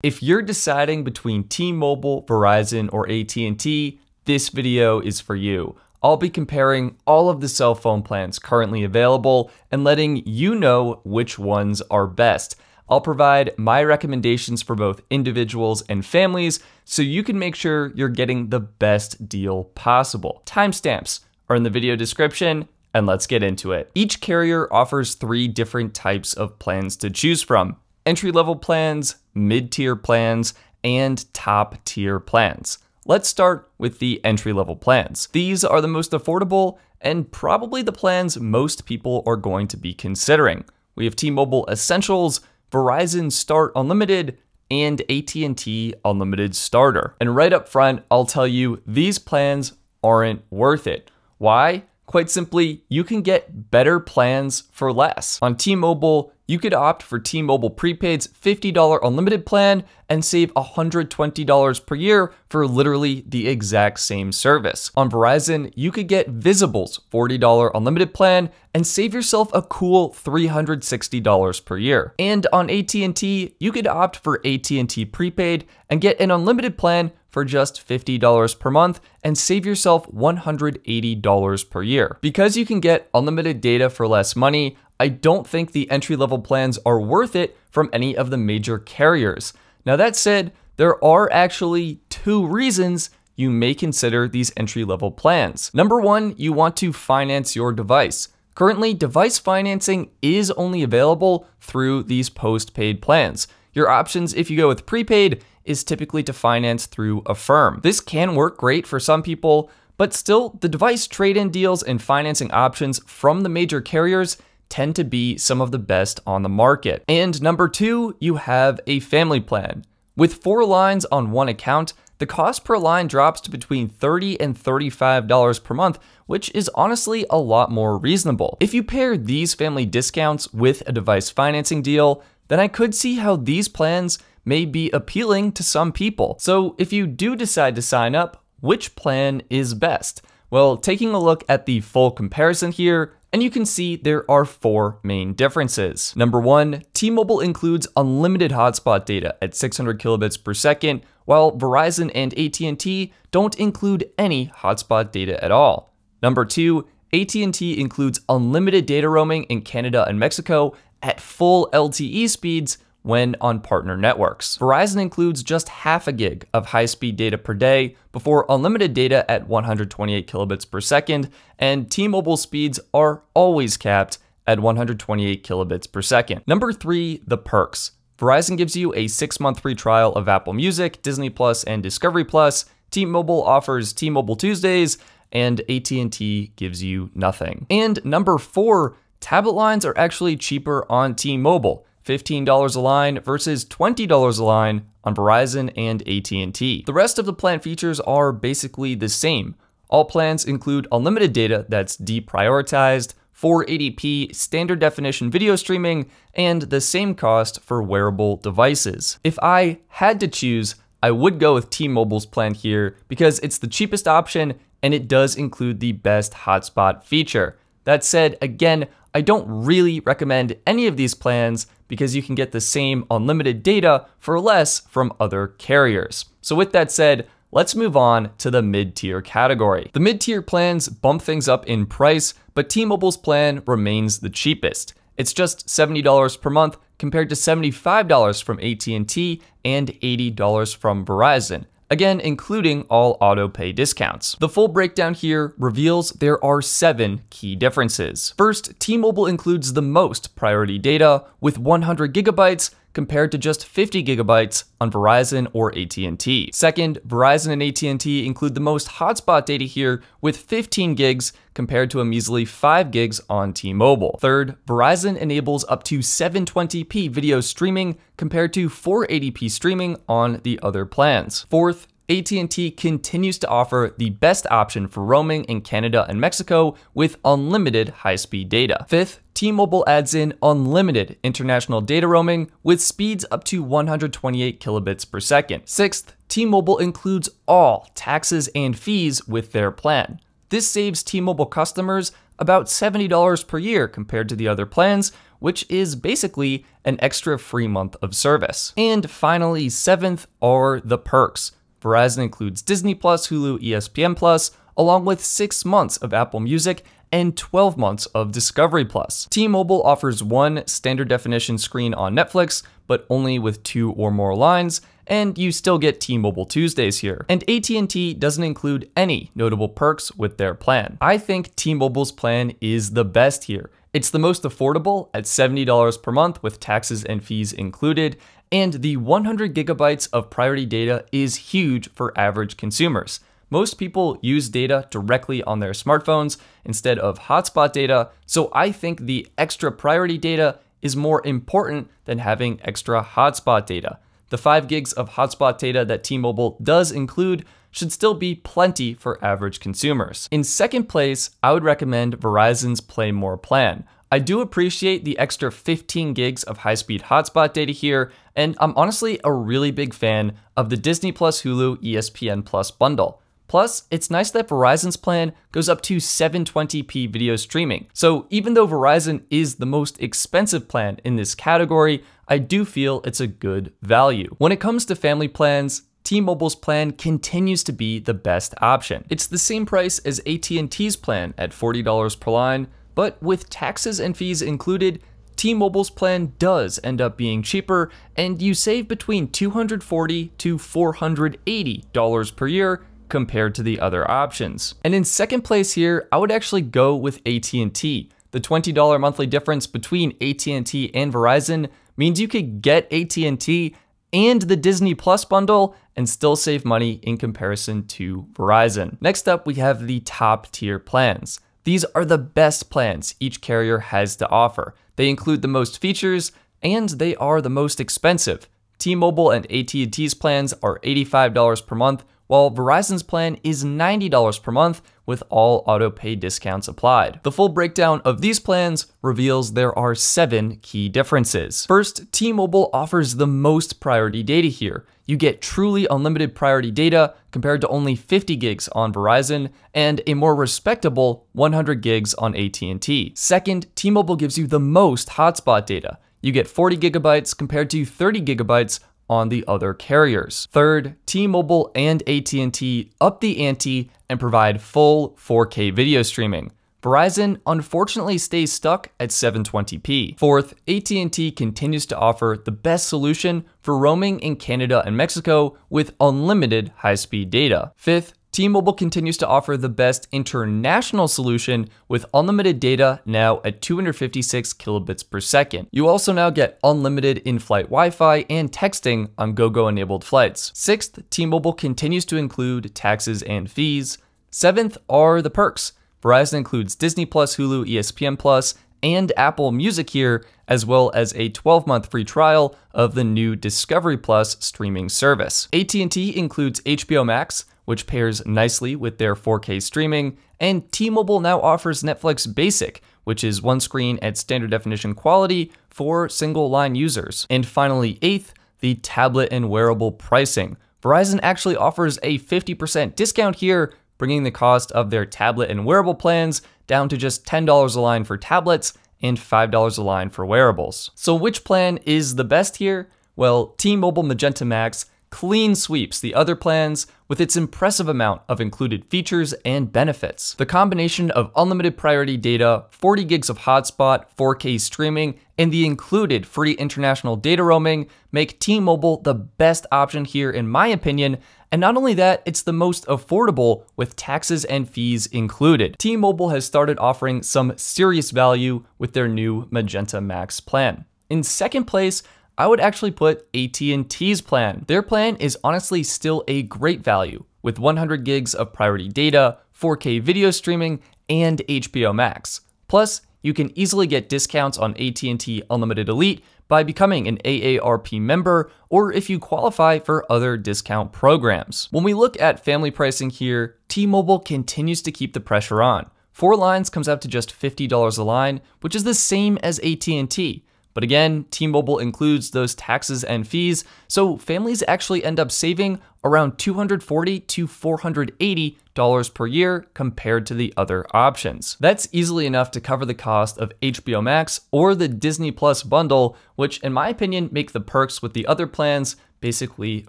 If you're deciding between T-Mobile, Verizon, or AT&T, this video is for you. I'll be comparing all of the cell phone plans currently available and letting you know which ones are best. I'll provide my recommendations for both individuals and families so you can make sure you're getting the best deal possible. Timestamps are in the video description and let's get into it. Each carrier offers three different types of plans to choose from entry level plans, mid tier plans, and top tier plans. Let's start with the entry level plans. These are the most affordable and probably the plans most people are going to be considering. We have T-Mobile Essentials, Verizon Start Unlimited, and AT&T Unlimited Starter. And right up front, I'll tell you these plans aren't worth it. Why? Quite simply, you can get better plans for less. On T-Mobile, you could opt for T-Mobile Prepaid's $50 unlimited plan and save $120 per year for literally the exact same service. On Verizon, you could get Visible's $40 unlimited plan and save yourself a cool $360 per year. And on AT&T, you could opt for AT&T Prepaid and get an unlimited plan for just $50 per month and save yourself $180 per year. Because you can get unlimited data for less money, I don't think the entry level plans are worth it from any of the major carriers. Now, that said, there are actually two reasons you may consider these entry level plans. Number one, you want to finance your device. Currently, device financing is only available through these post paid plans. Your options, if you go with prepaid, is typically to finance through a firm. This can work great for some people, but still, the device trade in deals and financing options from the major carriers tend to be some of the best on the market. And number two, you have a family plan. With four lines on one account, the cost per line drops to between $30 and $35 per month, which is honestly a lot more reasonable. If you pair these family discounts with a device financing deal, then I could see how these plans may be appealing to some people. So if you do decide to sign up, which plan is best? Well, taking a look at the full comparison here, and you can see there are four main differences. Number one, T-Mobile includes unlimited hotspot data at 600 kilobits per second, while Verizon and AT&T don't include any hotspot data at all. Number two, AT&T includes unlimited data roaming in Canada and Mexico at full LTE speeds, when on partner networks. Verizon includes just half a gig of high-speed data per day before unlimited data at 128 kilobits per second, and T-Mobile speeds are always capped at 128 kilobits per second. Number three, the perks. Verizon gives you a six-month free trial of Apple Music, Disney Plus, and Discovery Plus. T-Mobile offers T-Mobile Tuesdays, and AT&T gives you nothing. And number four, tablet lines are actually cheaper on T-Mobile. $15 a line versus $20 a line on Verizon and AT&T. The rest of the plan features are basically the same. All plans include unlimited data that's deprioritized, 480p standard definition video streaming, and the same cost for wearable devices. If I had to choose, I would go with T-Mobile's plan here because it's the cheapest option and it does include the best hotspot feature. That said, again, I don't really recommend any of these plans because you can get the same unlimited data for less from other carriers. So with that said, let's move on to the mid-tier category. The mid-tier plans bump things up in price, but T-Mobile's plan remains the cheapest. It's just $70 per month compared to $75 from AT&T and $80 from Verizon again including all auto pay discounts. The full breakdown here reveals there are seven key differences. First, T-Mobile includes the most priority data with 100 gigabytes compared to just 50 gigabytes on Verizon or AT&T. Second, Verizon and AT&T include the most hotspot data here with 15 gigs compared to a measly 5 gigs on T-Mobile. Third, Verizon enables up to 720p video streaming compared to 480p streaming on the other plans. Fourth, AT&T continues to offer the best option for roaming in Canada and Mexico with unlimited high-speed data. Fifth, T-Mobile adds in unlimited international data roaming with speeds up to 128 kilobits per second. Sixth, T-Mobile includes all taxes and fees with their plan. This saves T-Mobile customers about $70 per year compared to the other plans, which is basically an extra free month of service. And finally, seventh are the perks. Verizon includes Disney Plus, Hulu, ESPN Plus, along with 6 months of Apple Music and 12 months of Discovery Plus. T-Mobile offers one standard definition screen on Netflix, but only with two or more lines, and you still get T-Mobile Tuesdays here. And AT&T doesn't include any notable perks with their plan. I think T-Mobile's plan is the best here. It's the most affordable at $70 per month with taxes and fees included, and the 100 gigabytes of priority data is huge for average consumers. Most people use data directly on their smartphones instead of hotspot data, so I think the extra priority data is more important than having extra hotspot data. The 5 gigs of hotspot data that T-Mobile does include should still be plenty for average consumers. In second place, I would recommend Verizon's Play More plan, I do appreciate the extra 15 gigs of high speed hotspot data here, and I'm honestly a really big fan of the Disney Plus Hulu ESPN Plus bundle. Plus, it's nice that Verizon's plan goes up to 720p video streaming. So, even though Verizon is the most expensive plan in this category, I do feel it's a good value. When it comes to family plans, T-Mobile's plan continues to be the best option. It's the same price as AT&T's plan at $40 per line, but with taxes and fees included, T-Mobile's plan does end up being cheaper, and you save between $240 to $480 per year compared to the other options. And in second place here, I would actually go with AT&T. The $20 monthly difference between AT&T and Verizon means you could get AT&T and the Disney Plus bundle and still save money in comparison to Verizon. Next up, we have the top tier plans. These are the best plans each carrier has to offer. They include the most features and they are the most expensive. T-Mobile and AT&T's plans are $85 per month while Verizon's plan is $90 per month with all auto pay discounts applied. The full breakdown of these plans reveals there are seven key differences. First, T-Mobile offers the most priority data here. You get truly unlimited priority data compared to only 50 gigs on Verizon and a more respectable 100 gigs on AT&T. Second, T-Mobile gives you the most hotspot data. You get 40 gigabytes compared to 30 gigabytes on the other carriers. Third, T-Mobile and AT&T up the ante and provide full 4K video streaming. Verizon unfortunately stays stuck at 720p. Fourth, AT&T continues to offer the best solution for roaming in Canada and Mexico with unlimited high-speed data. Fifth, T-Mobile continues to offer the best international solution with unlimited data now at 256 kilobits per second. You also now get unlimited in-flight Wi-Fi and texting on GoGo-enabled flights. Sixth, T-Mobile continues to include taxes and fees. Seventh are the perks. Verizon includes Disney+, Hulu, ESPN+, and Apple Music here, as well as a 12-month free trial of the new Discovery Plus streaming service. AT&T includes HBO Max, which pairs nicely with their 4K streaming, and T Mobile now offers Netflix Basic, which is one screen at standard definition quality for single line users. And finally, eighth, the tablet and wearable pricing. Verizon actually offers a 50% discount here, bringing the cost of their tablet and wearable plans down to just $10 a line for tablets and $5 a line for wearables. So which plan is the best here? Well, T-Mobile Magenta Max clean sweeps the other plans with its impressive amount of included features and benefits. The combination of unlimited priority data, 40 gigs of hotspot, 4K streaming, and the included free international data roaming make T-Mobile the best option here in my opinion, and not only that, it's the most affordable with taxes and fees included. T-Mobile has started offering some serious value with their new Magenta Max plan. In second place, I would actually put AT&T's plan. Their plan is honestly still a great value with 100 gigs of priority data, 4K video streaming, and HBO Max. Plus, you can easily get discounts on AT&T Unlimited Elite by becoming an AARP member or if you qualify for other discount programs. When we look at family pricing here, T-Mobile continues to keep the pressure on. Four lines comes out to just $50 a line, which is the same as AT&T. But again, T-Mobile includes those taxes and fees, so families actually end up saving around $240 to $480 per year compared to the other options. That's easily enough to cover the cost of HBO Max or the Disney Plus bundle, which in my opinion make the perks with the other plans basically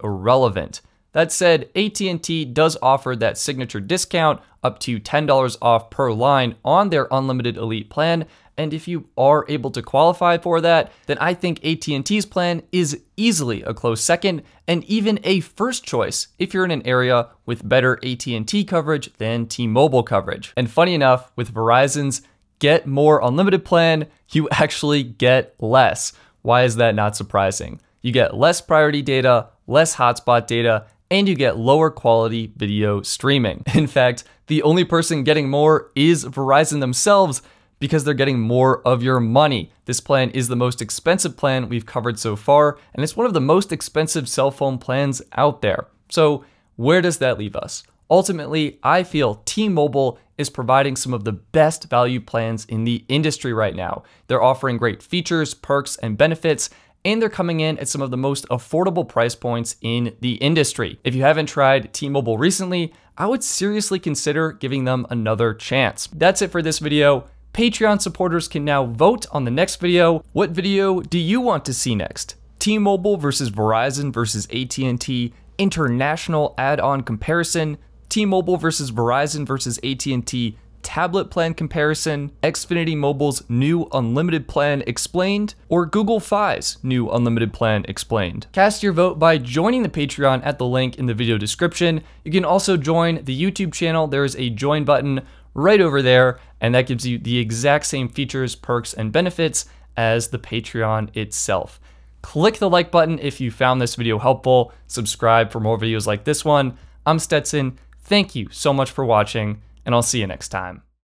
irrelevant. That said, AT&T does offer that signature discount up to $10 off per line on their unlimited elite plan and if you are able to qualify for that, then I think AT&T's plan is easily a close second and even a first choice if you're in an area with better AT&T coverage than T-Mobile coverage. And funny enough, with Verizon's Get More Unlimited plan, you actually get less. Why is that not surprising? You get less priority data, less hotspot data, and you get lower quality video streaming. In fact, the only person getting more is Verizon themselves because they're getting more of your money. This plan is the most expensive plan we've covered so far, and it's one of the most expensive cell phone plans out there. So, where does that leave us? Ultimately, I feel T Mobile is providing some of the best value plans in the industry right now. They're offering great features, perks, and benefits, and they're coming in at some of the most affordable price points in the industry. If you haven't tried T Mobile recently, I would seriously consider giving them another chance. That's it for this video. Patreon supporters can now vote on the next video. What video do you want to see next? T-Mobile versus Verizon versus AT&T international add-on comparison, T-Mobile versus Verizon versus AT&T tablet plan comparison, Xfinity Mobile's new unlimited plan explained, or Google Fi's new unlimited plan explained. Cast your vote by joining the Patreon at the link in the video description. You can also join the YouTube channel. There is a join button right over there. And that gives you the exact same features, perks, and benefits as the Patreon itself. Click the like button if you found this video helpful. Subscribe for more videos like this one. I'm Stetson. Thank you so much for watching, and I'll see you next time.